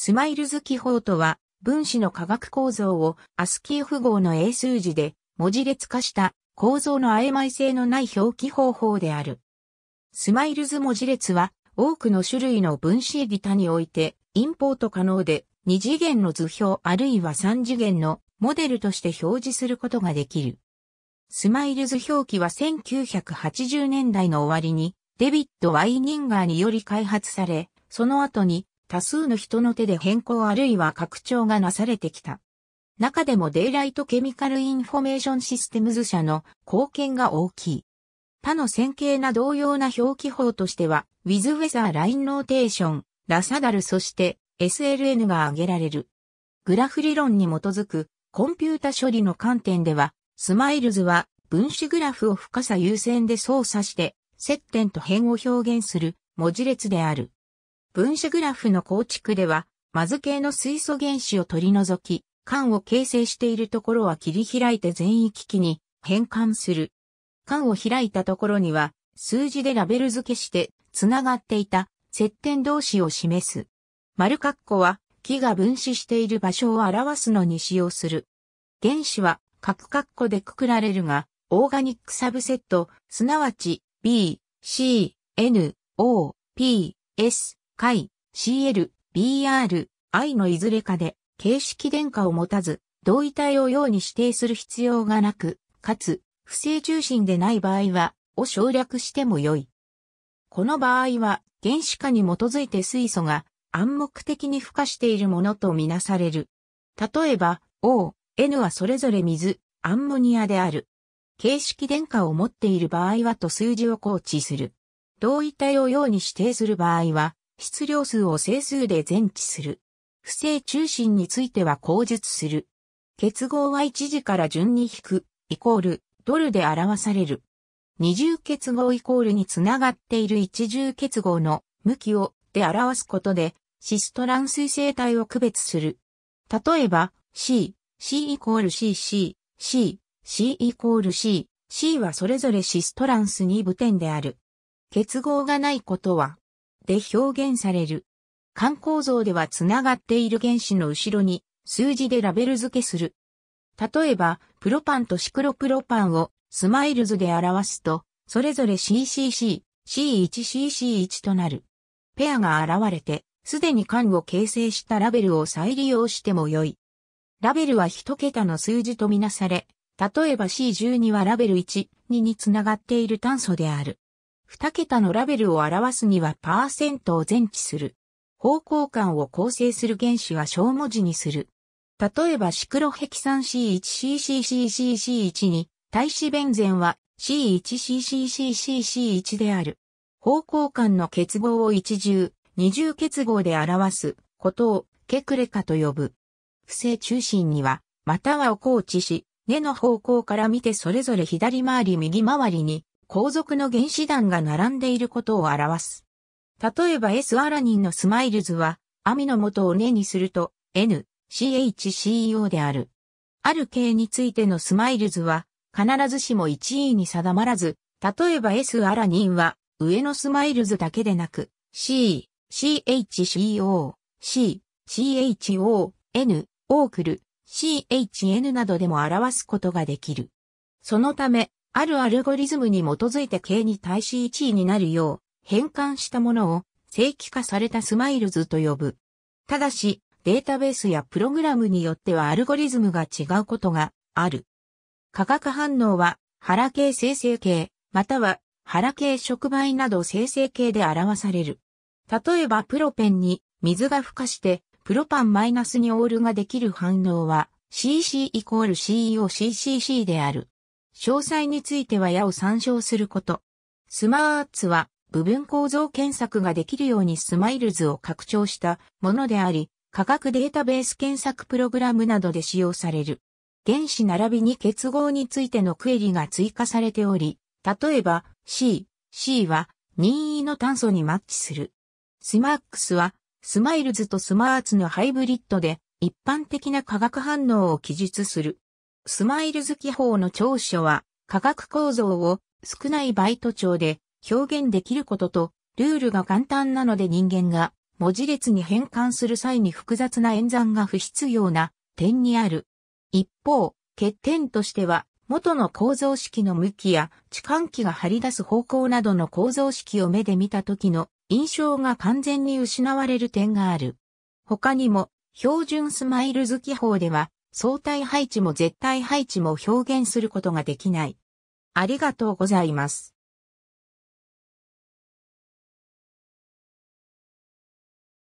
スマイルズ記法とは、分子の化学構造をアスキー符号の英数字で文字列化した構造の曖昧性のない表記方法である。スマイルズ文字列は多くの種類の分子エディタにおいてインポート可能で2次元の図表あるいは3次元のモデルとして表示することができる。スマイルズ表記は1980年代の終わりにデビッド・ワイニンガーにより開発され、その後に多数の人の手で変更あるいは拡張がなされてきた。中でもデイライトケミカルインフォメーションシステムズ社の貢献が大きい。他の線形な同様な表記法としては、ウィズウェザーラインノーテーション、ラサダルそして SLN が挙げられる。グラフ理論に基づくコンピュータ処理の観点では、スマイルズは分子グラフを深さ優先で操作して接点と辺を表現する文字列である。分子グラフの構築では、マズ系の水素原子を取り除き、間を形成しているところは切り開いて全域機に変換する。間を開いたところには、数字でラベル付けして、繋がっていた接点同士を示す。丸括弧は、木が分子している場所を表すのに使用する。原子は、角括弧でくくられるが、オーガニックサブセット、すなわち、B、C、N、O、P、S、解、CL、BR、I のいずれかで、形式電荷を持たず、同位体を用に指定する必要がなく、かつ、不正重心でない場合は、を省略してもよい。この場合は、原子化に基づいて水素が暗黙的に付加しているものとみなされる。例えば、O、N はそれぞれ水、アンモニアである。形式電荷を持っている場合はと数字を構知する。同位体を用に指定する場合は、質量数を整数で前置する。不正中心については口述する。結合は一時から順に引く、イコール、ドルで表される。二重結合イコールにつながっている一重結合の向きをで表すことで、シストラン水生体を区別する。例えば、C、C イコール CC、C、C イコール C、C はそれぞれシストランスに部点である。結合がないことは、で表現される。観光像では繋がっている原子の後ろに数字でラベル付けする。例えば、プロパンとシクロプロパンをスマイルズで表すと、それぞれ CCC、C1CC1 となる。ペアが現れて、すでに缶を形成したラベルを再利用しても良い。ラベルは一桁の数字とみなされ、例えば C12 はラベル1、2につながっている炭素である。2桁のラベルを表すにはパーセントを前置する。方向感を構成する原子は小文字にする。例えばシクロヘキサン C1CCCCC1 に対子ベンゼンは C1CCCCC1 である。方向間の結合を一重、二重結合で表すことをケクレカと呼ぶ。不正中心には、またはを構置し、根の方向から見てそれぞれ左回り右回りに後続の原子弾が並んでいることを表す。例えば S アラニンのスマイルズは、アミの元を根にすると N、CHCO である。ある系についてのスマイルズは、必ずしも1位に定まらず、例えば S アラニンは、上のスマイルズだけでなく、C、CHCO、C、CHO、N、オークル、CHN などでも表すことができる。そのため、あるアルゴリズムに基づいて形に対し1位になるよう変換したものを正規化されたスマイルズと呼ぶ。ただし、データベースやプログラムによってはアルゴリズムが違うことがある。化学反応は腹系生成系、または腹系触媒など生成系で表される。例えばプロペンに水が孵化してプロパンマイナスにオールができる反応は CC イコール CEOCCC である。詳細については矢を参照すること。スマーツは部分構造検索ができるようにスマイルズを拡張したものであり、価格データベース検索プログラムなどで使用される。原子並びに結合についてのクエリが追加されており、例えば C、C は任意の炭素にマッチする。スマックスはスマイルズとスマーツのハイブリッドで一般的な化学反応を記述する。スマイル好き法の長所は、価格構造を少ないバイト長で表現できることと、ルールが簡単なので人間が文字列に変換する際に複雑な演算が不必要な点にある。一方、欠点としては、元の構造式の向きや置換器が張り出す方向などの構造式を目で見た時の印象が完全に失われる点がある。他にも、標準スマイル好き法では、相対配置も絶対配置も表現することができない。ありがとうございます。